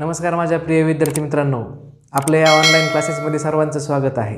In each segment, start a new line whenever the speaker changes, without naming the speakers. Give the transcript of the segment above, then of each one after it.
नमस्कार माझ्या प्रिय विद्यार्थी मित्रांनो आपल्या या ऑनलाईन क्लासेसमध्ये सर्वांचं स्वागत आहे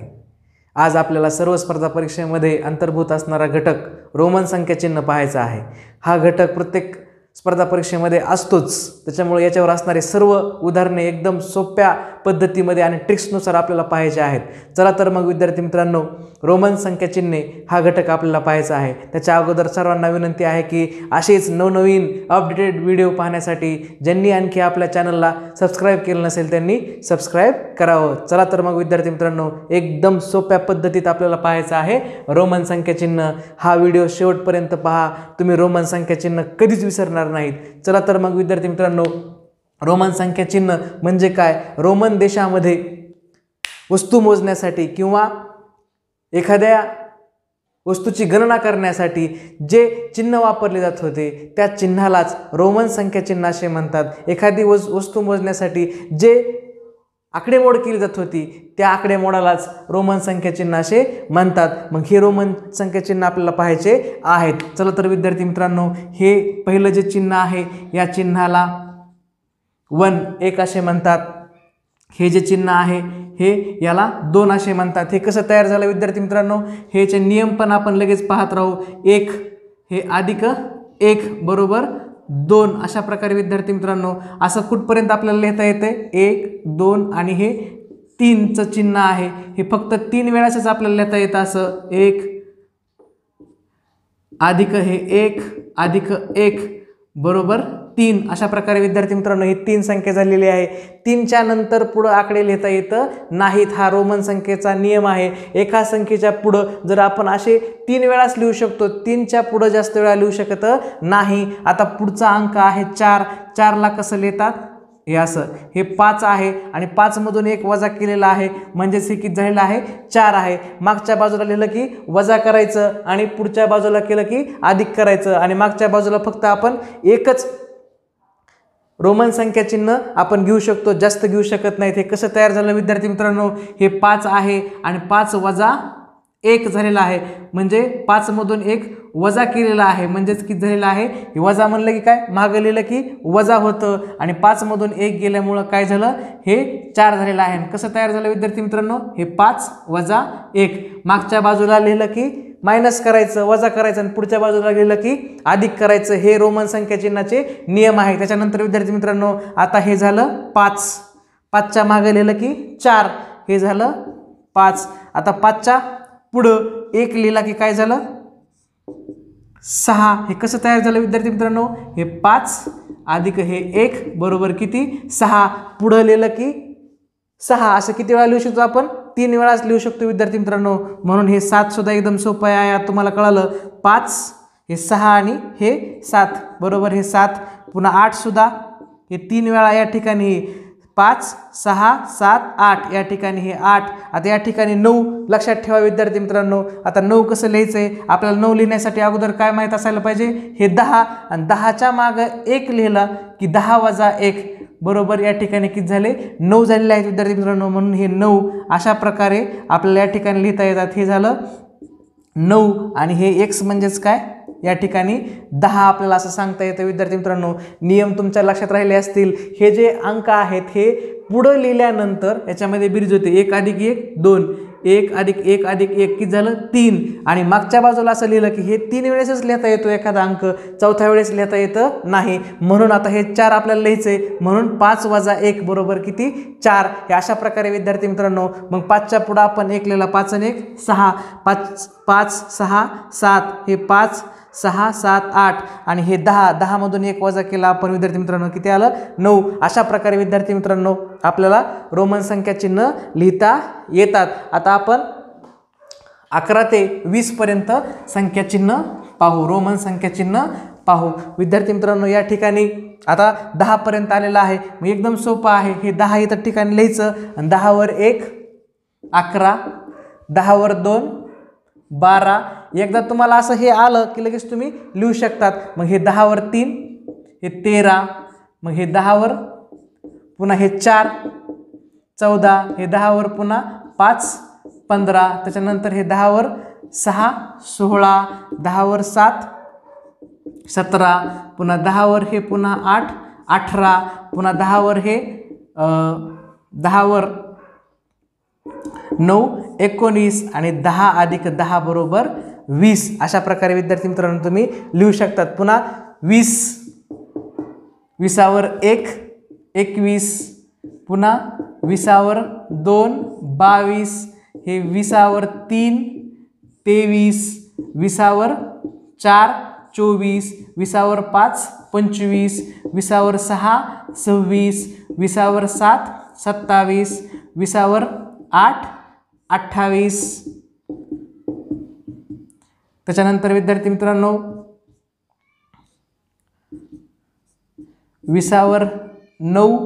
आज आपल्याला सर्व स्पर्धा परीक्षेमध्ये अंतर्भूत असणारा घटक रोमन चिन्ह पाहायचा आहे हा घटक प्रत्येक स्पर्धा परीक्षेमध्ये असतोच त्याच्यामुळे याच्यावर असणारे सर्व उदाहरणे एकदम सोप्या पद्धतीमध्ये आणि ट्रिक्सनुसार आपल्याला पाहायचे आहेत चला तर मग विद्यार्थी मित्रांनो रोमन चिन्ह हा घटक आपल्याला पाहायचा आहे त्याच्या अगोदर सर्वांना विनंती आहे की असेच नवनवीन अपडेटेड व्हिडिओ पाहण्यासाठी ज्यांनी आणखी आपल्या चॅनलला सबस्क्राईब केलं नसेल त्यांनी सबस्क्राईब करावं चला तर मग विद्यार्थी मित्रांनो एकदम सोप्या पद्धतीत आपल्याला पाहायचं आहे रोमन चिन्ह हा व्हिडिओ शेवटपर्यंत पहा तुम्ही रोमन चिन्ह कधीच विसरणार नाहीत चला तर मग विद्यार्थी मित्रांनो रोमन चिन्ह म्हणजे काय रोमन देशामध्ये वस्तू मोजण्यासाठी किंवा एखाद्या वस्तूची गणना करण्यासाठी जे चिन्ह वापरले जात होते त्या चिन्हालाच रोमन संख्या चिन्ह असे म्हणतात एखादी वज वस्तू मोजण्यासाठी जे आकडेमोड केली जात होती त्या आकडेमोडालाच रोमन चिन्ह असे म्हणतात मग हे रोमन चिन्ह आपल्याला पाहायचे आहेत चला तर विद्यार्थी मित्रांनो हे पहिलं जे चिन्ह आहे या चिन्हाला वन एक असे म्हणतात हे जे चिन्ह आहे हे याला दोन असे म्हणतात हे कसं तयार झालं विद्यार्थी मित्रांनो हेचे नियम पण आपण लगेच पाहत राहू एक हे अधिक एक बरोबर दोन अशा प्रकारे विद्यार्थी मित्रांनो असं कुठपर्यंत आपल्याला लिहिता येतं एक दोन आणि हे तीनचं चिन्ह आहे हे फक्त तीन वेळाचंच आपल्याला लिहिता येतं असं एक अधिक हे एक अधिक एक बरोबर तीन अशा प्रकारे विद्यार्थी मित्रांनो ही तीन संख्या झालेली आहे तीनच्या नंतर पुढं आकडे लिहिता येतं नाहीत हा रोमन संख्येचा नियम आहे एका संख्येच्या पुढं जर आपण असे तीन वेळाच लिहू शकतो तीनच्या पुढं जास्त वेळा लिहू शकत नाही आता पुढचा अंक आहे चार चारला कसं लिहितात हे असं हे पाच आहे आणि पाचमधून एक वजा केलेला आहे म्हणजेच हे किती झालेलं आहे चार आहे मागच्या बाजूला लिहिलं की वजा करायचं आणि पुढच्या बाजूला केलं की अधिक करायचं आणि मागच्या बाजूला फक्त आपण एकच रोमन संख्या चिन्ह आपण घेऊ शकतो जास्त घेऊ शकत नाहीत हे कसं तयार झालं विद्यार्थी मित्रांनो हे पाच आहे आणि पाच वजा एक झालेला आहे म्हणजे पाचमधून एक वजा केलेला आहे म्हणजेच की झालेला आहे वजा म्हणलं की काय मागं लिहिलं की वजा होतं आणि पाचमधून एक गेल्यामुळं काय झालं हे चार झालेलं आहे कसं तयार झालं विद्यार्थी मित्रांनो हे पाच वजा एक मागच्या बाजूला लिहिलं की मायनस करायचं वजा करायचं आणि पुढच्या बाजूला गेलं की अधिक करायचं हे रोमन संख्या चिन्हाचे नियम आहे त्याच्यानंतर विद्यार्थी मित्रांनो आता हे झालं पाच पाचच्या मागं लिहिलं की चार हे झालं पाच आता पाचच्या पुढं एक लिहिला की काय झालं सहा हे कसं तयार झालं विद्यार्थी मित्रांनो हे पाच अधिक हे एक बरोबर किती सहा पुढं लिहिलं की सहा असं किती वेळा लिहू शकतो आपण तीन वेळाच लिहू शकतो विद्यार्थी मित्रांनो म्हणून हे सातसुद्धा एकदम सोपं आहे आता तुम्हाला कळालं पाच हे सहा आणि हे सात बरोबर हे सात पुन्हा आठसुद्धा हे तीन वेळा या ठिकाणी पाच सहा सात आठ या ठिकाणी हे आठ आता या ठिकाणी नऊ लक्षात ठेवा विद्यार्थी मित्रांनो आता नऊ कसं लिहायचं आहे आपल्याला नऊ लिहिण्यासाठी अगोदर काय माहीत असायला पाहिजे हे दहा आणि दहाच्या मागं एक लिहिलं की दहा वजा एक बरोबर या ठिकाणी किती झाले नऊ झालेले आहेत विद्यार्थी मित्रांनो म्हणून हे नऊ अशा प्रकारे आपल्याला या ठिकाणी लिहिता येतात हे झालं नऊ आणि हे एक्स म्हणजेच काय या ठिकाणी दहा आपल्याला असं सांगता येतं विद्यार्थी मित्रांनो नियम तुमच्या लक्षात राहिले असतील हे जे अंक आहेत हे पुढं लिहिल्यानंतर याच्यामध्ये बिरीज होते एक अधिक एक दोन एक अधिक एक अधिक एक किती झालं तीन आणि मागच्या बाजूला असं लिहिलं की हे तीन वेळेसच लिहिता येतो एखादा अंक चौथ्या वेळेस लिहिता येतं नाही म्हणून आता हे चार आपल्याला लिहायचं आहे म्हणून पाच वजा एक बरोबर किती चार हे अशा प्रकारे विद्यार्थी मित्रांनो मग पाचच्या पुढं आपण एक लिहिला पाच आणि एक सहा पाच पाच सहा सात हे पाच सहा सात आठ आणि हे दहा दहामधून एक वजा केला आपण विद्यार्थी मित्रांनो किती आलं नऊ अशा प्रकारे विद्यार्थी मित्रांनो आपल्याला रोमन संख्या चिन्ह लिहिता येतात आता आपण अकरा ते वीसपर्यंत संख्याचिन्ह पाहू रोमन संख्याचिन्ह पाहू विद्यार्थी मित्रांनो या ठिकाणी आता दहापर्यंत आलेलं आहे मग एकदम सोपं आहे हे दहा इतर ठिकाणी लिहायचं आणि दहावर एक अकरा दहावर दोन बारा एकदा तुम्हाला असं हे आलं की लगेच तुम्ही लिहू शकतात मग हे दहावर तीन हे तेरा मग हे दहावर पुन्हा हे चार चौदा हे दहावर पुन्हा पाच पंधरा त्याच्यानंतर हे दहावर सहा सोळा दहावर सात सतरा पुन्हा दहावर हे पुन्हा आठ अठरा पुन्हा दहावर हे दहावर नऊ एकोणीस आणि दहा अधिक दहा बरोबर वीस अशा प्रकारे विद्यार्थी मित्रांनो तुम्ही लिहू शकतात पुन्हा वीस विसावर एक एकवीस पुन्हा विसावर दोन बावीस हे विसावर तीन तेवीस विसावर चार चोवीस विसावर पाच पंचवीस विसावर सहा सव्वीस विसावर सात सत्तावीस विसावर आठ अठ्ठावीस त्याच्यानंतर विद्यार्थी मित्रांनो विसावर नऊ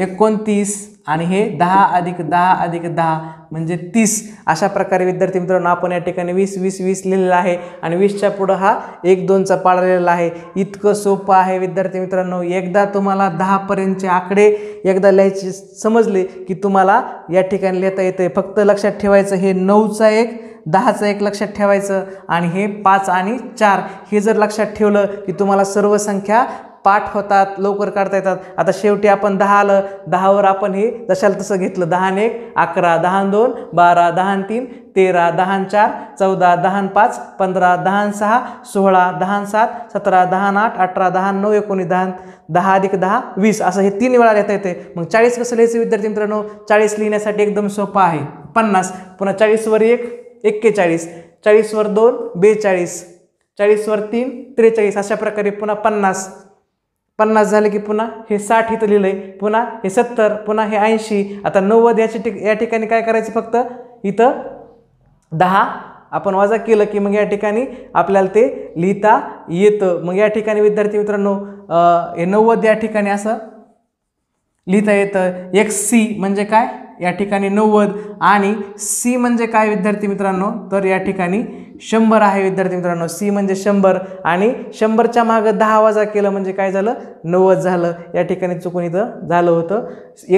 एकोणतीस आणि हे दहा अधिक दहा अधिक दहा म्हणजे तीस अशा प्रकारे विद्यार्थी मित्रांनो आपण या ठिकाणी वीस वीस वीस लिहिलेलं आहे आणि वीसच्या पुढं हा एक दोनचा पाळलेला आहे इतकं सोपं आहे विद्यार्थी मित्रांनो एकदा तुम्हाला दहापर्यंतचे आकडे एकदा लिहायचे समजले की तुम्हाला या ठिकाणी लिहिता येते फक्त लक्षात ठेवायचं हे नऊचा एक दहाचं एक लक्षात ठेवायचं आणि हे पाच आणि चार हे जर लक्षात ठेवलं की तुम्हाला सर्व संख्या पाठ होतात लवकर काढता येतात आता शेवटी आपण दहा आलं दहावर आपण हे जशाला तसं घेतलं दहा एक अकरा दहा दोन बारा दहा तीन तेरा दहा चार चौदा दहा पाच पंधरा दहा सहा सोळा दहा सात सतरा दहा आठ अठरा दहा नऊ एकोणीस दहा दहा अधिक दहा वीस असं हे तीन वेळा घेता येते मग चाळीस कसं लिहायचं विद्यार्थी मित्रांनो चाळीस लिहिण्यासाठी एकदम सोपं आहे पन्नास पुन्हा चाळीसवर एक एक्केचाळीस चाळीसवर दोन बेचाळीस चाळीसवर तीन त्रेचाळीस अशा प्रकारे पुन्हा पन्नास पन्नास झाले की पुन्हा हे साठ इथं लिहिलं आहे पुन्हा हे सत्तर पुन्हा हे ऐंशी आता नव्वद याची ठिक या ठिकाणी काय करायचं फक्त इथं दहा आपण वजा केलं की मग या ठिकाणी आपल्याला ते लिहिता येतं मग या ठिकाणी विद्यार्थी मित्रांनो हे नव्वद या ठिकाणी असं लिहिता येतं एक्स सी म्हणजे काय या ठिकाणी नव्वद आणि सी म्हणजे काय विद्यार्थी मित्रांनो तर या ठिकाणी शंभर आहे विद्यार्थी मित्रांनो सी म्हणजे शंभर आणि शंभरच्या मागं दहा वाजा केलं म्हणजे काय झालं नव्वद झालं या ठिकाणी चुकून इथं झालं होतं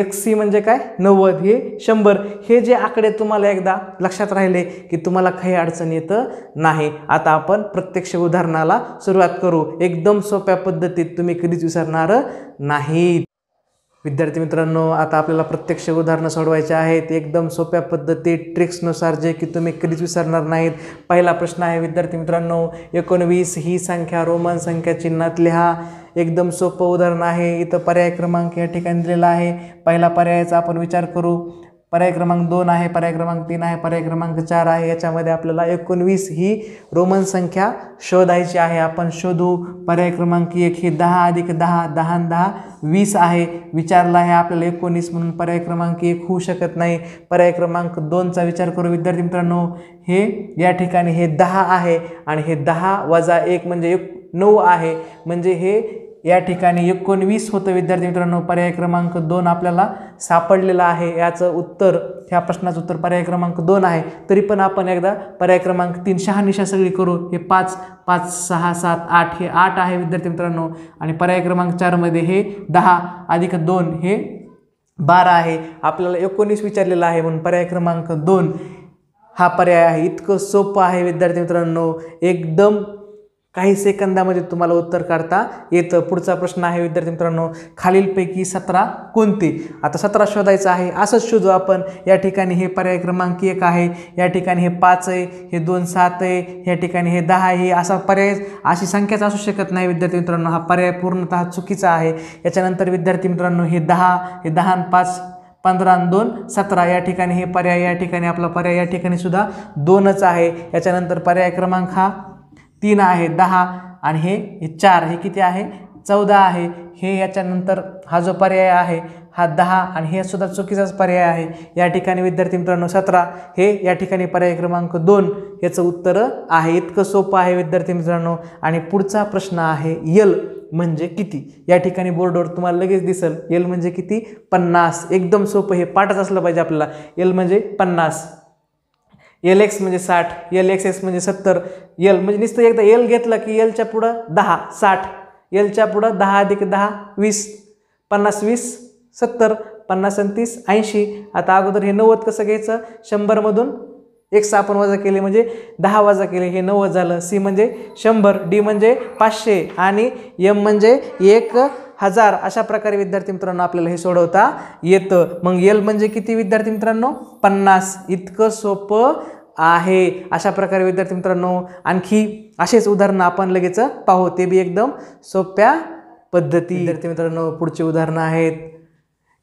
एक सी म्हणजे काय नव्वद हे शंभर हे जे आकडे तुम्हाला एकदा लक्षात राहिले की तुम्हाला काही अडचण येतं नाही आता आपण प्रत्यक्ष उदाहरणाला सुरुवात करू एकदम सोप्या पद्धतीत तुम्ही कधीच विसरणार नाहीत विद्यार्थी मित्रांनो आता आपल्याला प्रत्यक्ष उदाहरणं सोडवायचे आहेत एकदम सोप्या पद्धती ट्रिक्सनुसार जे की तुम्ही कधीच विसरणार नाहीत पहिला प्रश्न आहे विद्यार्थी मित्रांनो एकोणवीस ही संख्या रोमन संख्या चिन्हात लिहा एकदम सोपं उदाहरण आहे इथं पर्याय क्रमांक या ठिकाणी दिलेला आहे पहिला पर्यायाचा आपण विचार करू पर्याय क्रमांक दोन आहे पर्याय क्रमांक तीन आहे पर्याय क्रमांक चार आहे याच्यामध्ये आपल्याला एकोणवीस ही रोमन संख्या शोधायची आहे आपण शोधू पर्याय क्रमांक एक ही दहा अधिक दहा दहा दहा वीस आहे विचारला आहे आपल्याला एकोणीस म्हणून पर्याय क्रमांक एक होऊ शकत नाही पर्याय क्रमांक दोनचा विचार करू विद्यार्थी मित्रांनो हे या ठिकाणी हे दहा आहे आणि हे दहा वजा एक म्हणजे एक नऊ आहे म्हणजे हे या ठिकाणी एकोणवीस होतं विद्यार्थी मित्रांनो पर्याय क्रमांक दोन आपल्याला सापडलेला आहे याचं उत्तर ह्या प्रश्नाचं उत्तर पर्याय क्रमांक दोन आहे तरी पण आपण एकदा पर्याय क्रमांक तीन निशा सगळी करू हे पाच पाच सहा सात आठ हे आठ आहे विद्यार्थी मित्रांनो आणि पर्याय क्रमांक चारमध्ये हे दहा अधिक दोन हे बारा आहे आपल्याला एकोणीस विचारलेलं आहे म्हणून पर्याय क्रमांक दोन हा पर्याय आहे इतकं सोपं आहे विद्यार्थी मित्रांनो एकदम काही सेकंदामध्ये तुम्हाला उत्तर काढता येतं पुढचा प्रश्न आहे विद्यार्थी मित्रांनो खालीलपैकी सतरा कोणती आता सतरा शोधायचं आहे असंच शोधू आपण या ठिकाणी हे पर्याय क्रमांक एक आहे या ठिकाणी हे पाच आहे हे दोन सात आहे या ठिकाणी हे दहा आहे असा पर्याय अशी संख्याच असू शकत नाही विद्यार्थी मित्रांनो हा पर्याय पूर्णतः चुकीचा आहे याच्यानंतर विद्यार्थी मित्रांनो हे दहा हे दहा आणि पाच पंधरा दोन सतरा या ठिकाणी हे पर्याय या ठिकाणी आपला पर्याय या ठिकाणी सुद्धा दोनच आहे याच्यानंतर पर्याय क्रमांक हा तीन आहे दहा आणि हे हे चार हे किती आहे चौदा आहे हे याच्यानंतर हा जो पर्याय आहे हा दहा आणि हे सुद्धा चुकीचाच पर्याय आहे या ठिकाणी विद्यार्थी मित्रांनो सतरा हे या ठिकाणी पर्याय क्रमांक दोन याचं उत्तर आहे इतकं सोपं आहे विद्यार्थी मित्रांनो आणि पुढचा प्रश्न आहे यल म्हणजे किती या ठिकाणी बोर्डवर तुम्हाला लगेच दिसल यल म्हणजे किती पन्नास एकदम सोपं हे पाठच असलं पाहिजे आपल्याला यल म्हणजे पन्नास एल एक्स म्हणजे साठ एल एक्स एस म्हणजे सत्तर एल म्हणजे नुसतं एकदा एल घेतलं की एलच्या पुढं दहा साठ एलच्या पुढं दहा अधिक दहा वीस पन्नास वीस सत्तर पन्नास आणि तीस ऐंशी आता अगोदर हे नव्वद कसं घ्यायचं शंभरमधून एक्स आपण वजा केले म्हणजे दहा वजा केले हे नव्वद झालं सी म्हणजे शंभर डी म्हणजे पाचशे आणि एम म्हणजे एक हजार अशा प्रकारे विद्यार्थी मित्रांनो आपल्याला हे सोडवता येतं मग एल म्हणजे किती विद्यार्थी मित्रांनो पन्नास इतकं सोपं आहे अशा प्रकारे विद्यार्थी मित्रांनो आणखी असेच उदाहरणं आपण लगेच पाहू ते बी एकदम सोप्या पद्धती विद्यार्थी मित्रांनो पुढची उदाहरणं आहेत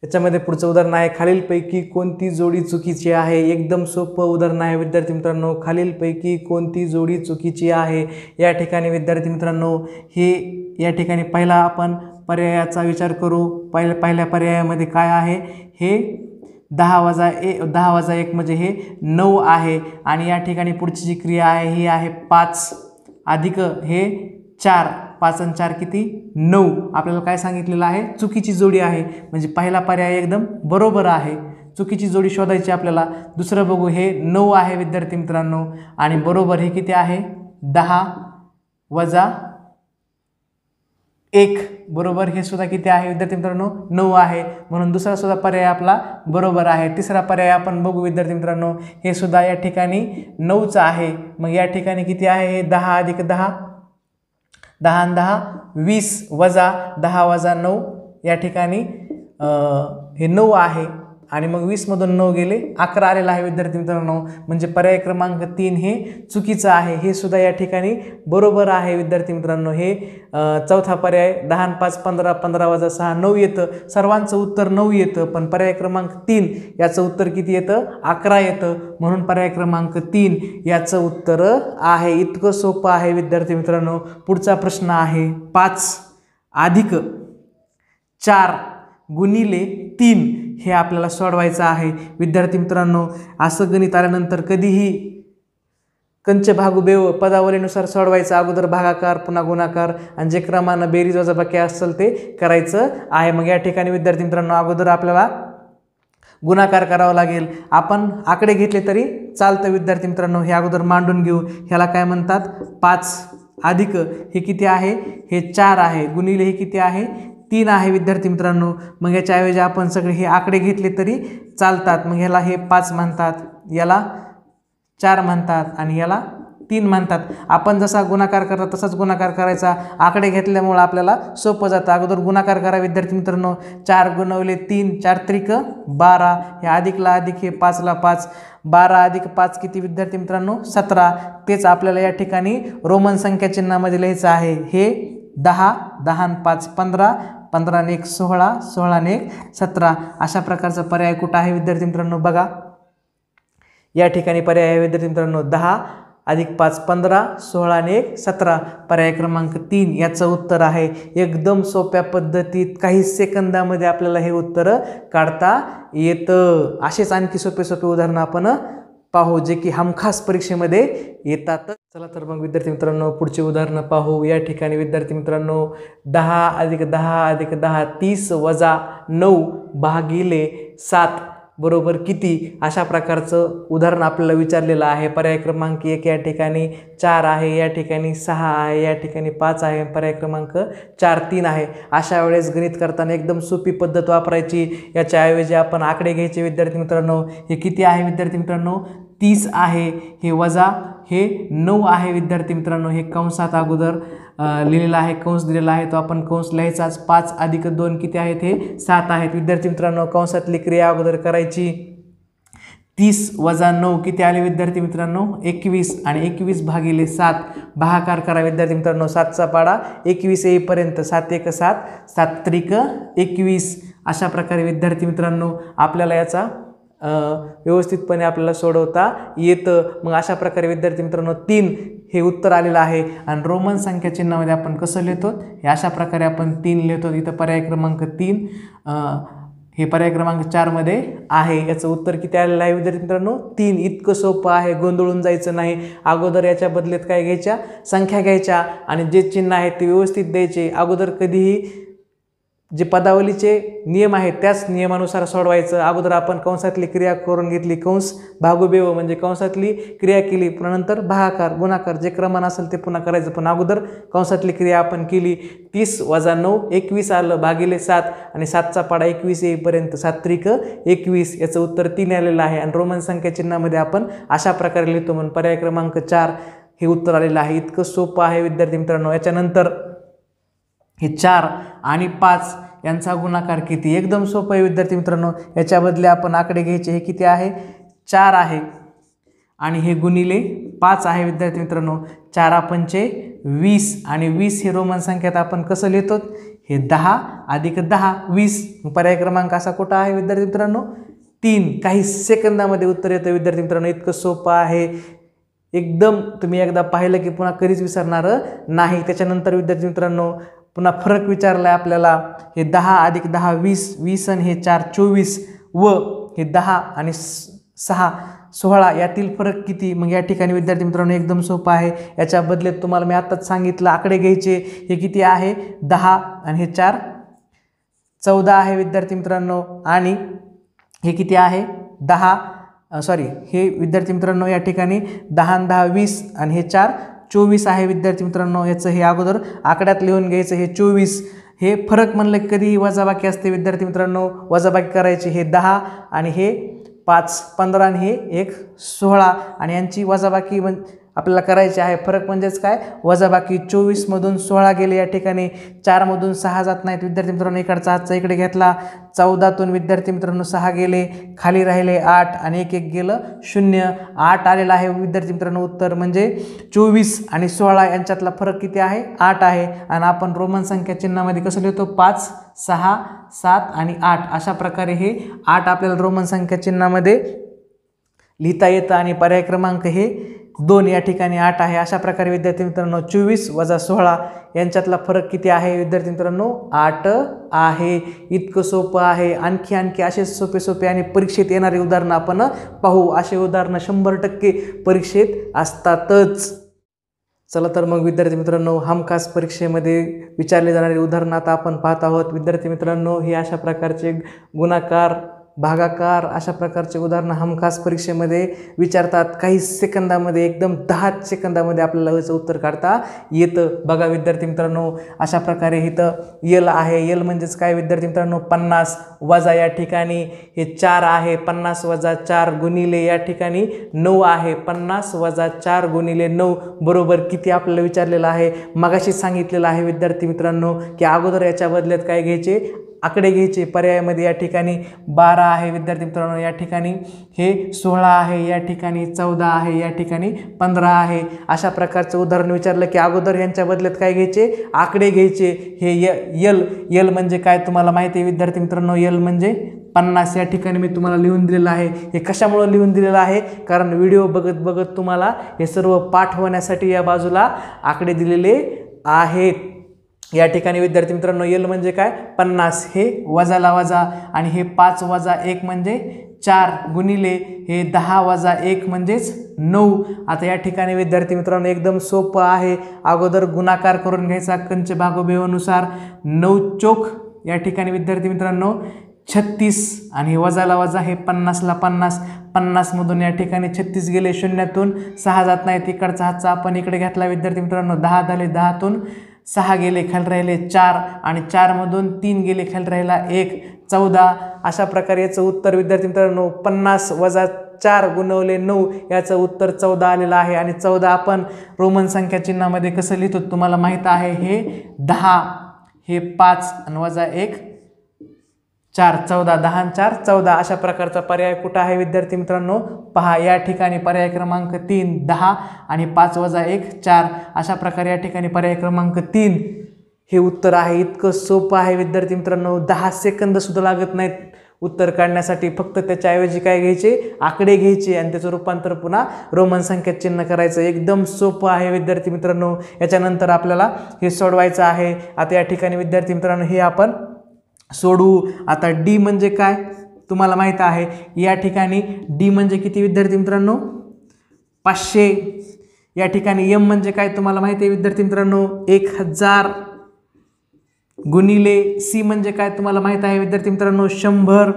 याच्यामध्ये पुढचं उदाहरण आहे खालीलपैकी कोणती जोडी चुकीची आहे एकदम सोपं उदाहरण आहे विद्यार्थी मित्रांनो खालीलपैकी कोणती जोडी चुकीची आहे या ठिकाणी विद्यार्थी मित्रांनो हे या ठिकाणी पहिला आपण पर्यायाचा विचार करू पहिल्या पहिल्या पर्यायामध्ये काय आहे हे दहा वाजा ए दहा वाजा एक म्हणजे हे नऊ आहे आणि या ठिकाणी पुढची जी क्रिया आहे ही आहे पाच अधिक हे चार पाच आणि चार किती नऊ आपल्याला काय सांगितलेलं आहे चुकीची जोडी आहे म्हणजे पहिला पर्याय एकदम बरोबर आहे चुकीची जोडी शोधायची आपल्याला दुसरं बघू हे नऊ आहे विद्यार्थी मित्रांनो आणि बरोबर हे किती आहे दहा वजा एक बरोबर हे सुद्धा किती आहे विद्यार्थी मित्रांनो नऊ आहे म्हणून दुसरा सुद्धा पर्याय आपला बरोबर आहे तिसरा पर्याय आपण बघू विद्यार्थी मित्रांनो हे सुद्धा या ठिकाणी नऊचं आहे मग या ठिकाणी किती आहे हे दहा अधिक दहा दहा दहा वीस वजा दहा वजा नऊ या ठिकाणी हे नऊ आहे आणि मग वीसमधून नऊ गेले अकरा आलेला आहे विद्यार्थी मित्रांनो म्हणजे पर्याय क्रमांक तीन हे चुकीचं आहे हे सुद्धा या ठिकाणी बरोबर आहे विद्यार्थी मित्रांनो हे चौथा पर्याय दहा पाच पंधरा पंधरा वाजा सहा नऊ येतं सर्वांचं उत्तर नऊ येतं पण पर्याय क्रमांक तीन याचं उत्तर किती येतं अकरा येतं म्हणून पर्याय क्रमांक तीन याचं उत्तर आहे इतकं सोपं आहे विद्यार्थी मित्रांनो पुढचा प्रश्न आहे पाच अधिक चार गुणिले तीन हे आपल्याला सोडवायचं आहे विद्यार्थी मित्रांनो असं गणित आल्यानंतर कधीही कंच भागू बेव पदावलीनुसार सोडवायचं अगोदर भागाकार पुन्हा गुणाकार आणि जे क्रमानं बेरीज बाकी असेल ते करायचं आहे मग या ठिकाणी विद्यार्थी मित्रांनो अगोदर आपल्याला गुणाकार करावा लागेल आपण आकडे घेतले तरी चालतं विद्यार्थी मित्रांनो हे अगोदर मांडून घेऊ ह्याला काय म्हणतात पाच अधिक हे किती आहे हे चार आहे गुणिले हे किती आहे तीन आहे विद्यार्थी मित्रांनो मग याच्याऐवजी आपण सगळे हे आकडे घेतले तरी चालतात मग याला हे पाच म्हणतात याला चार म्हणतात आणि याला तीन म्हणतात आपण जसा गुणाकार करता तसाच गुणाकार करायचा आकडे घेतल्यामुळं आपल्याला सोपं जातं अगोदर गुणाकार करा विद्यार्थी मित्रांनो चार गुणवले तीन चार त्रिक बारा हे अधिकला अधिक हे पाचला पाच बारा अधिक पाच किती विद्यार्थी मित्रांनो सतरा तेच आपल्याला या ठिकाणी रोमन संख्या चिन्हामध्ये लिहायचं आहे हे दहा दहा पाच पंधरा पंधराने एक सोळा सोळाने एक सतरा अशा प्रकारचा पर्याय कुठं आहे विद्यार्थी मित्रांनो बघा या ठिकाणी पर्याय आहे विद्यार्थी मित्रांनो दहा अधिक पाच पंधरा सोळाने एक सतरा पर्याय क्रमांक तीन याचं उत्तर आहे एकदम सोप्या पद्धतीत काही सेकंदामध्ये आपल्याला हे उत्तर काढता येतं असेच आणखी सोपे सोपे उदाहरणं आपण पाहू जे की हमखास परीक्षेमध्ये येतात चला तर मग विद्यार्थी मित्रांनो पुढचे उदाहरणं पाहू या ठिकाणी विद्यार्थी मित्रांनो दहा अधिक दहा अधिक दहा तीस वजा नऊ भागिले सात बरोबर किती अशा प्रकारचं उदाहरण आपल्याला विचारलेलं आहे पर्याय क्रमांक एक या ठिकाणी चार आहे या ठिकाणी सहा आहे या ठिकाणी पाच आहे पर्याय क्रमांक चार तीन आहे अशा वेळेस गणित करताना एकदम सोपी पद्धत वापरायची याच्याऐवजी आपण आकडे घ्यायचे विद्यार्थी मित्रांनो हे किती आहे विद्यार्थी मित्रांनो तीस आहे हे वजा हे नऊ आहे विद्यार्थी मित्रांनो हे कंसात अगोदर लिहिलेलं आहे कंस दिलेला आहे तो आपण कंस लिहायचाच पाच अधिक दोन किती आहेत हे सात आहेत विद्यार्थी मित्रांनो कंसातली क्रिया अगोदर करायची तीस वजा नऊ किती आले विद्यार्थी मित्रांनो एकवीस आणि एकवीस भागिले सात भागाकार करा विद्यार्थी मित्रांनो सातचा पाडा एकवीस येईपर्यंत सात एक सात सात त्रिक एकवीस अशा प्रकारे विद्यार्थी मित्रांनो आपल्याला याचा व्यवस्थितपणे आपल्याला सोडवता येतं मग अशा प्रकारे विद्यार्थी मित्रांनो तीन हे उत्तर आलेलं आहे आणि रोमन संख्या चिन्हामध्ये आपण कसं लिहितो हे अशा प्रकारे आपण तीन लिहितो इथं पर्याय क्रमांक तीन हे पर्याय क्रमांक चारमध्ये आहे याचं उत्तर किती आलेलं आहे विद्यार्थी मित्रांनो तीन इतकं सोपं आहे गोंधळून जायचं नाही अगोदर याच्या बदल्यात काय घ्यायच्या संख्या घ्यायच्या आणि जे चिन्ह आहे ते व्यवस्थित द्यायचे अगोदर कधीही जे पदावलीचे नियम आहेत त्याच नियमानुसार सोडवायचं अगोदर आपण कंसातली क्रिया करून घेतली कंस भागुबेव म्हणजे कंसातली क्रिया केली पुन्हा नंतर भागाकार गुणाकार जे क्रमान असेल ते पुन्हा करायचं पण अगोदर कंसातली क्रिया आपण केली तीस वजा नऊ एकवीस आलं भागिले सात आणि सातचा पाडा एकवीस येईपर्यंत सात्रिक एकवीस याचं उत्तर तीन आलेलं आहे आणि रोमन संख्या चिन्हामध्ये आपण अशा प्रकारे लिहितो म्हणून पर्याय क्रमांक चार हे उत्तर आलेलं आहे इतकं सोपं आहे विद्यार्थी मित्रांनो याच्यानंतर हे चार आणि पाच यांचा गुणाकार किती एकदम सोपं आहे विद्यार्थी मित्रांनो याच्याबदले आपण आकडे घ्यायचे हे किती आहे चार आहे आणि हे गुणिले पाच आहे विद्यार्थी मित्रांनो चारा पंचे वीस आणि वीस हे रोमन संख्यात आपण कसं लिहितो हे दहा अधिक दहा वीस पर्याय क्रमांक असा कुठं आहे विद्यार्थी मित्रांनो तीन काही सेकंदामध्ये उत्तर येतं विद्यार्थी मित्रांनो इतकं सोपं आहे एकदम तुम्ही एकदा पाहिलं की पुन्हा कधीच विसरणार नाही त्याच्यानंतर विद्यार्थी मित्रांनो पुन्हा फरक विचारला आहे आपल्याला हे दहा अधिक दहा वीस वीस आणि हे चार चोवीस व हे दहा आणि सहा सोळा यातील फरक किती मग या ठिकाणी विद्यार्थी मित्रांनो एकदम सोपं आहे याच्या बदलेत तुम्हाला मी आत्ताच सांगितलं आकडे घ्यायचे हे किती आहे दहा आणि हे चार चौदा आहे विद्यार्थी मित्रांनो आणि हे किती आहे दहा सॉरी हे विद्यार्थी मित्रांनो या ठिकाणी दहा दहा वीस आणि हे चार चोवीस आहे विद्यार्थी मित्रांनो याचं हे अगोदर आकड्यात लिहून घ्यायचं हे चोवीस हे फरक म्हणलं की कधीही वजाबाकी असते विद्यार्थी मित्रांनो वजाबाकी करायची हे दहा आणि हे पाच पंधरा आणि हे एक सोळा आणि यांची वजाबाकी म्हणजे आपल्याला करायचे आहे फरक म्हणजेच काय वजाबाकी चोवीसमधून सोळा गेले या ठिकाणी चारमधून सहा जात नाहीत विद्यार्थी मित्रांनो इकडचा हातचा इकडे घेतला चौदातून विद्यार्थी मित्रांनो सहा गेले खाली राहिले आठ आणि एक एक गेलं शून्य आठ आलेलं आहे विद्यार्थी मित्रांनो उत्तर म्हणजे चोवीस आणि सोळा यांच्यातला फरक किती आहे आठ आहे आणि आपण रोमन संख्या चिन्हामध्ये कसं लिहितो पाच सहा सात आणि आठ अशा प्रकारे हे आठ आपल्याला रोमन संख्या चिन्हामध्ये लिहिता येतं आणि पर्याय क्रमांक हे दोन या ठिकाणी आठ आहे अशा प्रकारे विद्यार्थी मित्रांनो चोवीस वजा सोळा यांच्यातला फरक किती आहे विद्यार्थी मित्रांनो आठ आहे इतकं सोपं आहे आणखी आणखी असे सोपे सोपे आणि परीक्षेत येणारी उदाहरणं आपण पाहू असे उदाहरणं शंभर टक्के परीक्षेत असतातच चला तर मग विद्यार्थी मित्रांनो हमखास परीक्षेमध्ये विचारले जाणारे उदाहरणं आता आपण पाहत आहोत विद्यार्थी मित्रांनो हे अशा प्रकारचे गुणाकार भागाकार अशा प्रकारचे उदाहरणं हमखास परीक्षेमध्ये विचारतात काही सेकंदामध्ये एकदम दहा सेकंदामध्ये आपल्याला याचं उत्तर काढता येतं बघा विद्यार्थी मित्रांनो अशा प्रकारे इथं यल आहे यल म्हणजेच काय विद्यार्थी मित्रांनो पन्नास वजा या ठिकाणी हे चार आहे पन्नास वजा चार गुणिले या ठिकाणी नऊ आहे पन्नास वजा चार गुणिले नऊ बरोबर किती आपल्याला विचारलेलं आहे मगाशीच सांगितलेलं आहे विद्यार्थी मित्रांनो की अगोदर याच्या बदल्यात काय घ्यायचे आकडे घ्यायचे पर्यायामध्ये या ठिकाणी बारा आहे विद्यार्थी मित्रांनो या ठिकाणी हे सोळा आहे या ठिकाणी चौदा आहे या ठिकाणी पंधरा आहे अशा प्रकारचं उदाहरण विचारलं की अगोदर यांच्या बदल्यात काय घ्यायचे आकडे घ्यायचे हे य यल यल म्हणजे काय तुम्हाला माहिती आहे विद्यार्थी मित्रांनो यल म्हणजे पन्नास या ठिकाणी मी तुम्हाला लिहून दिलेलं आहे हे कशामुळं लिहून दिलेलं आहे कारण व्हिडिओ बघत बघत तुम्हाला हे सर्व पाठवण्यासाठी या बाजूला आकडे दिलेले आहेत या ठिकाणी विद्यार्थी मित्रांनो येल म्हणजे काय पन्नास हे वजाला वजा आणि हे पाच वजा एक म्हणजे चार गुणिले हे दहा वजा एक म्हणजेच नऊ आता या ठिकाणी विद्यार्थी मित्रांनो एकदम सोपं आहे अगोदर गुणाकार करून घ्यायचा कंच भागोबेवानुसार नऊ चोख या ठिकाणी विद्यार्थी मित्रांनो छत्तीस आणि वजाला वजा हे पन्नासला पन्नास पन्नासमधून या ठिकाणी छत्तीस गेले शून्यातून सहा जात नाही तिकडचा हातचा आपण इकडे घेतला विद्यार्थी मित्रांनो दहा झाले दहातून सहा गेले खाली राहिले चार आणि चारमधून तीन गेले खाली राहिला एक चौदा अशा प्रकारे याचं उत्तर विद्यार्थी मित्रांनो पन्नास वजा चार गुणवले नऊ याचं उत्तर चौदा आलेलं आहे आणि चौदा आपण रोमन संख्या चिन्हामध्ये कसं लिहितो तुम्हाला माहीत आहे हे दहा हे पाच आणि वजा एक चार चौदा दहा चार चौदा अशा प्रकारचा पर्याय कुठं आहे विद्यार्थी मित्रांनो पहा या ठिकाणी पर्याय क्रमांक तीन दहा आणि पाच वजा एक चार अशा प्रकारे या ठिकाणी पर्याय क्रमांक तीन हे उत्तर आहे इतकं सोपं आहे विद्यार्थी मित्रांनो दहा सेकंदसुद्धा लागत नाहीत उत्तर काढण्यासाठी फक्त त्याच्याऐवजी काय घ्यायचे आकडे घ्यायचे आणि त्याचं रूपांतर पुन्हा रोमन संख्येत चिन्ह करायचं एकदम सोपं आहे विद्यार्थी मित्रांनो याच्यानंतर आपल्याला हे सोडवायचं आहे आता या ठिकाणी विद्यार्थी मित्रांनो हे आपण सोडू आता डी म्हणजे काय तुम्हाला माहीत आहे या ठिकाणी डी म्हणजे किती विद्यार्थी मित्रांनो पाचशे या ठिकाणी यम म्हणजे काय तुम्हाला माहिती आहे विद्यार्थी मित्रांनो एक हजार गुणिले सी म्हणजे काय तुम्हाला माहीत आहे विद्यार्थी मित्रांनो शंभर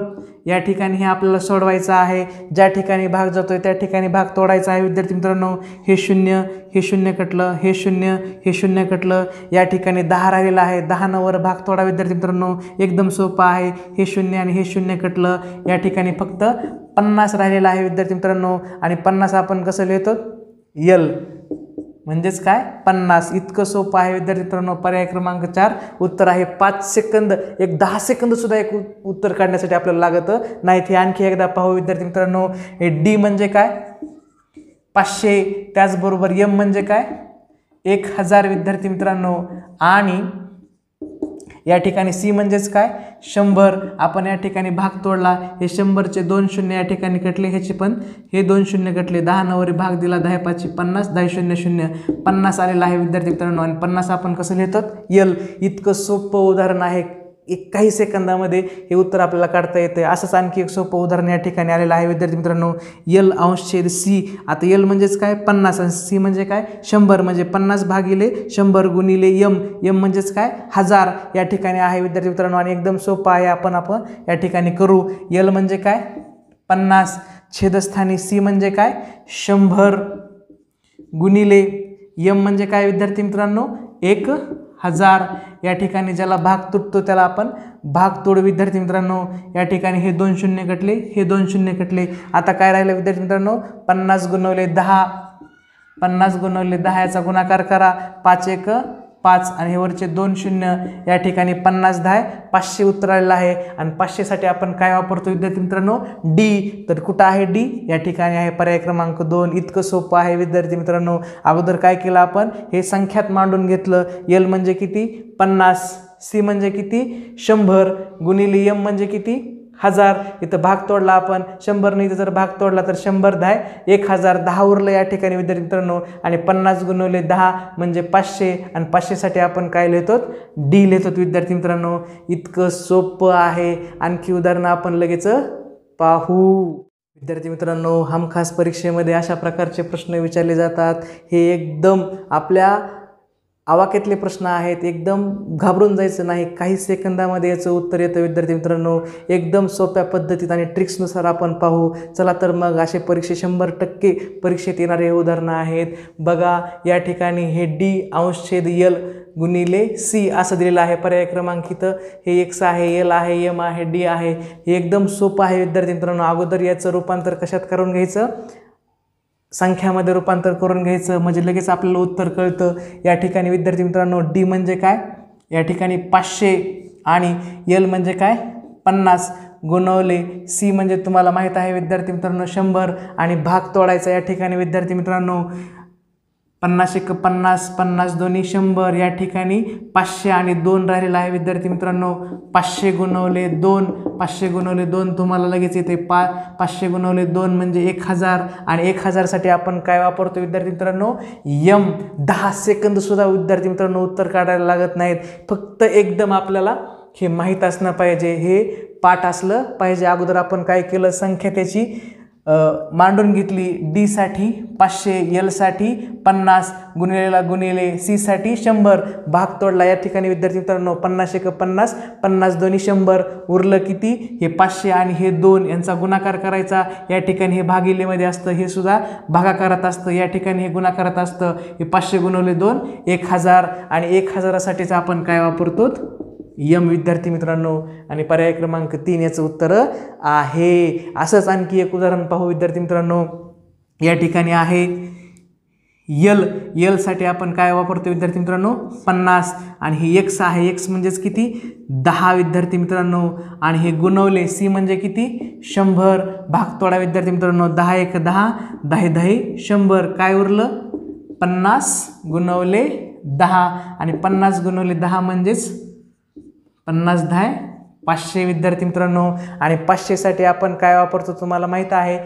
या ठिकाणी हे आपल्याला सोडवायचं आहे ज्या ठिकाणी भाग जातो आहे त्या ठिकाणी भाग तोडायचा आहे विद्यार्थी मित्रांनो हे शून्य हे शून्य कटलं हे शून्य हे शून्य कटलं या ठिकाणी दहा राहिलेलं आहे दहा नवर भाग तोडा विद्यार्थी मित्रांनो एकदम सोपं आहे हे शून्य आणि हे शून्य कटलं या ठिकाणी फक्त पन्नास राहिलेलं आहे विद्यार्थी मित्रांनो आणि पन्नास आपण कसं लिहितो यल म्हणजेच काय पन्नास इतकं सोपं आहे विद्यार्थी मित्रांनो पर्याय क्रमांक चार उत्तर आहे पाच सेकंद एक दहा सुद्धा एक उत्तर काढण्यासाठी आपल्याला लागतं नाहीत हे आणखी एकदा पाहू विद्यार्थी मित्रांनो हे डी म्हणजे काय पाचशे त्याचबरोबर यम म्हणजे काय एक हजार विद्यार्थी मित्रांनो आणि या ठिकाणी सी म्हणजेच काय शंभर आपण या ठिकाणी भाग तोडला हे शंभरचे दोन शून्य या ठिकाणी कटले ह्याचे पण हे दोन शून्य कटले दहा नवरी भाग दिला दहा पाचशे पन्नास दहा शून्य शून्य पन्नास आलेला आहे विद्यार्थी मित्रांनो आणि पन्नास आपण कसं लिहितो यल इतकं सोपं उदाहरण आहे एक काही सेकंदामध्ये हे उत्तर आपल्याला काढता येतं असंच आणखी एक सोपं उदाहरण या ठिकाणी आलेलं आहे विद्यार्थी मित्रांनो यल छेद सी आता यल म्हणजेच काय पन्नास आणि सी म्हणजे काय शंभर म्हणजे पन्नास भागिले शंभर गुणिले यम यम म्हणजेच काय हजार या ठिकाणी आहे विद्यार्थी मित्रांनो आणि एकदम सोपं आहे आपण आपण या ठिकाणी करू यल म्हणजे काय पन्नास छेदस्थानी सी म्हणजे काय शंभर गुणिले यम म्हणजे काय विद्यार्थी मित्रांनो एक हजार या ठिकाणी ज्याला भाग तुटतो त्याला आपण भाग तोड विद्यार्थी मित्रांनो या ठिकाणी हे दोन शून्य कटले हे दोन शून्य कटले आता काय राहिलं विद्यार्थी मित्रांनो पन्नास गुणवले दहा पन्नास गुणवले दहा याचा गुणाकार करा पाच एक पाच आणि हे वरचे दोन शून्य या ठिकाणी पन्नास दहा आहे पाचशे उत्तर आलेलं आहे आणि पाचशेसाठी आपण काय वापरतो विद्यार्थी मित्रांनो डी तर कुठं आहे डी या ठिकाणी आहे पर्याय क्रमांक दोन इतकं सोपं आहे विद्यार्थी मित्रांनो अगोदर काय केलं आपण हे संख्यात मांडून घेतलं एल म्हणजे किती पन्नास सी म्हणजे किती शंभर गुणिले यम म्हणजे किती हजार इथं भाग तोडला आपण शंभरने इथं जर भाग तोडला तर शंभर दहा एक हजार दहा उरलं या ठिकाणी विद्यार्थी मित्रांनो आणि पन्नास गुणवले दहा म्हणजे पाचशे आणि पाचशेसाठी आपण काय लिहितो डी लिहितो विद्यार्थी मित्रांनो इतकं सोपं आहे आणखी उदाहरणं आपण लगेच पाहू विद्यार्थी मित्रांनो हमखास परीक्षेमध्ये अशा प्रकारचे प्रश्न विचारले जातात हे एकदम आपल्या आवाक्यातले प्रश्न आहेत एकदम घाबरून जायचं नाही काही सेकंदामध्ये याचं उत्तर येतं विद्यार्थी मित्रांनो एकदम सोप्या पद्धतीत आणि ट्रिक्सनुसार आपण पाहू चला तर मग असे परीक्षे शंभर टक्के परीक्षेत येणारे उदाहरणं आहेत बघा या ठिकाणी हे डी अंशेद यल गुणिले सी असं दिलेलं आहे पर्याय क्रमांक इथं हे एक्स आहे एल आहे एम आहे डी आहे हे एकदम सोपं आहे विद्यार्थी मित्रांनो अगोदर याचं रूपांतर कशात करून घ्यायचं संख्यामध्ये रूपांतर करून घ्यायचं म्हणजे लगेच आपल्याला उत्तर कळतं या ठिकाणी विद्यार्थी मित्रांनो डी म्हणजे काय या ठिकाणी पाचशे आणि एल म्हणजे काय पन्नास गुणवले सी म्हणजे तुम्हाला माहीत आहे विद्यार्थी मित्रांनो शंभर आणि भाग तोडायचा या ठिकाणी विद्यार्थी मित्रांनो पन्नास एक पन्नास पन्नास दोन्ही शंभर या ठिकाणी पाचशे आणि दोन राहिलेला आहे विद्यार्थी मित्रांनो पाचशे गुणवले दोन पाचशे गुणवले दोन तुम्हाला लगेच येते पा पाचशे गुणवले दोन म्हणजे एक हजार आणि एक हजारसाठी आपण काय वापरतो विद्यार्थी मित्रांनो यम दहा सेकंदसुद्धा विद्यार्थी मित्रांनो उत्तर काढायला लागत नाहीत फक्त एकदम आपल्याला हे माहीत असणं पाहिजे हे पाठ असलं पाहिजे अगोदर आपण काय केलं संख्या त्याची मांडून घेतली डीसाठी पाचशे एलसाठी पन्नास गुणिलेला गुणिले सीसाठी शंभर भाग तोडला या ठिकाणी विद्यार्थी मित्रांनो पन्नास एक पन्नास पन्नास दोन्ही शंभर उरलं किती हे पाचशे आणि हे दोन यांचा गुणाकार करायचा या ठिकाणी हे भागिलेमध्ये असतं हे सुद्धा भागाकारात असतं या ठिकाणी हे गुणाकारात असतं हे पाचशे गुणवले दोन एक हजार आणि एक हजारासाठीचा आपण काय वापरतो यम विद्यार्थी मित्रांनो आणि पर्याय क्रमांक तीन याचं उत्तर आहे असंच आणखी एक उदाहरण पाहू विद्यार्थी मित्रांनो या ठिकाणी आहे यल यलसाठी आपण काय वापरतो विद्यार्थी मित्रांनो पन्नास आणि हे एक्स आहे एक्स म्हणजेच किती दहा विद्यार्थी मित्रांनो आणि हे गुणवले सी म्हणजे किती शंभर भागतोडा विद्यार्थी मित्रांनो दहा एक दहा दहा दहा शंभर काय उरलं पन्नास गुणवले दहा आणि पन्नास गुणवले दहा म्हणजेच पन्नास धाय पाचशे विद्यार्थी मित्रांनो आणि पाचशेसाठी आपण काय वापरतो तुम्हाला माहीत आहे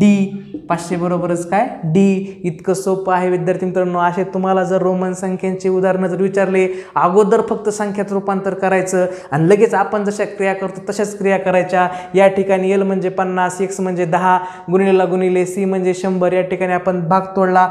डी पाचशे बरोबरच काय डी इतकं सोपं आहे विद्यार्थी मित्रांनो असे तुम्हाला जर रोमन संख्यांची उदाहरणं जर विचारले अगोदर फक्त संख्यात रूपांतर करायचं आणि लगेच आपण जशा क्रिया करतो तशाच क्रिया करायच्या या ठिकाणी एल म्हणजे पन्नास एक्स म्हणजे दहा गुणिलेला गुणिले सी म्हणजे शंभर या ठिकाणी आपण भाग तोडला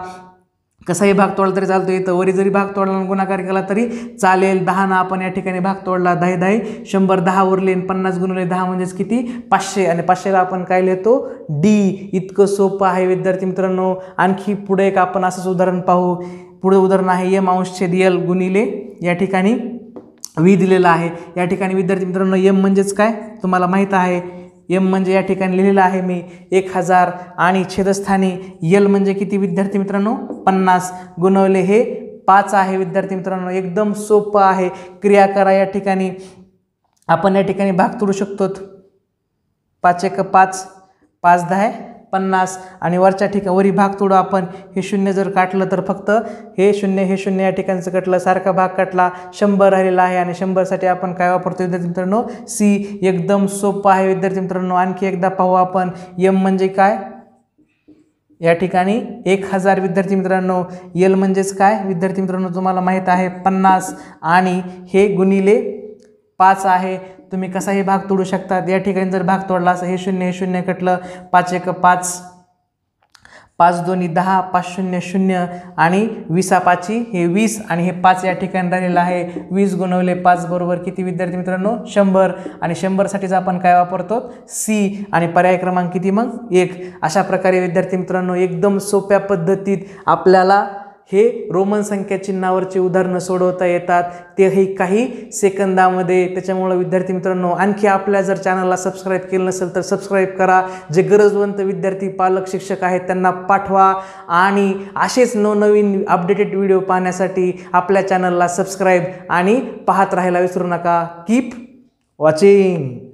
कसाही भाग तोडला तरी चालतो इथं वरी जरी भाग तोडला गुणाकार केला तरी चालेल दहा ना आपण या ठिकाणी भाग तोडला दहा दहा शंभर दहा उरले पन्नास गुणले दहा म्हणजेच किती पाचशे आणि पाचशेला आपण काय लिहितो डी इतकं सोपं आहे विद्यार्थी मित्रांनो आणखी पुढे एक आपण असंच उदाहरण पाहू पुढे उदाहरण आहे एम अंशेद एल गुणिले या ठिकाणी व्ही दिलेलं आहे या ठिकाणी विद्यार्थी मित्रांनो यम म्हणजेच काय तुम्हाला माहीत आहे एम म्हणजे या ठिकाणी लिहिलेलं आहे मी एक हजार आणि छेदस्थानी यल म्हणजे किती विद्यार्थी मित्रांनो पन्नास गुणवले हे पाच आहे विद्यार्थी मित्रांनो एकदम सोपं आहे क्रिया करा या ठिकाणी आपण या ठिकाणी भाग तोडू शकतो पाच एक पाच पाच दहा पन्नास आणि वरच्या ठिका वरी भाग तोडू आपण हे शून्य जर काटलं तर फक्त हे शून्य हे शून्य या ठिकाणचं कटलं सारखा भाग कटला शंभर राहिलेला आहे आणि शंभरसाठी आपण काय वापरतो विद्यार्थी मित्रांनो सी एकदम सोपं आहे विद्यार्थी मित्रांनो आणखी एकदा पाहू आपण यम म्हणजे काय या ठिकाणी एक हजार विद्यार्थी मित्रांनो यल म्हणजेच काय विद्यार्थी मित्रांनो तुम्हाला माहीत आहे पन्नास आणि हे गुणिले पाच आहे तुम्ही कसा हे भाग तोडू शकतात या ठिकाणी जर भाग तोडला असं हे शून्य हे शून्य कटलं पाच एक पाच पाच दोन्ही दहा पाच शून्य शून्य आणि विसा पाची हे वीस आणि हे पाच या ठिकाणी राहिलेलं आहे वीस गुणवले पाच बरोबर किती विद्यार्थी मित्रांनो शंभर आणि शंभरसाठीच आपण काय वापरतो सी आणि पर्याय क्रमांक किती मग एक अशा प्रकारे विद्यार्थी मित्रांनो एकदम सोप्या पद्धतीत आपल्याला हे रोमन संख्या चिन्हावरचे उदाहरणं सोडवता येतात तेही काही सेकंदामध्ये त्याच्यामुळं विद्यार्थी मित्रांनो आणखी आपल्या जर चॅनलला सबस्क्राईब केलं नसेल तर सबस्क्राईब करा जे गरजवंत विद्यार्थी पालक शिक्षक आहेत त्यांना पाठवा आणि असेच नवनवीन अपडेटेड व्हिडिओ पाहण्यासाठी आपल्या चॅनलला सबस्क्राईब आणि पाहत राहायला विसरू नका कीप वॉचिंग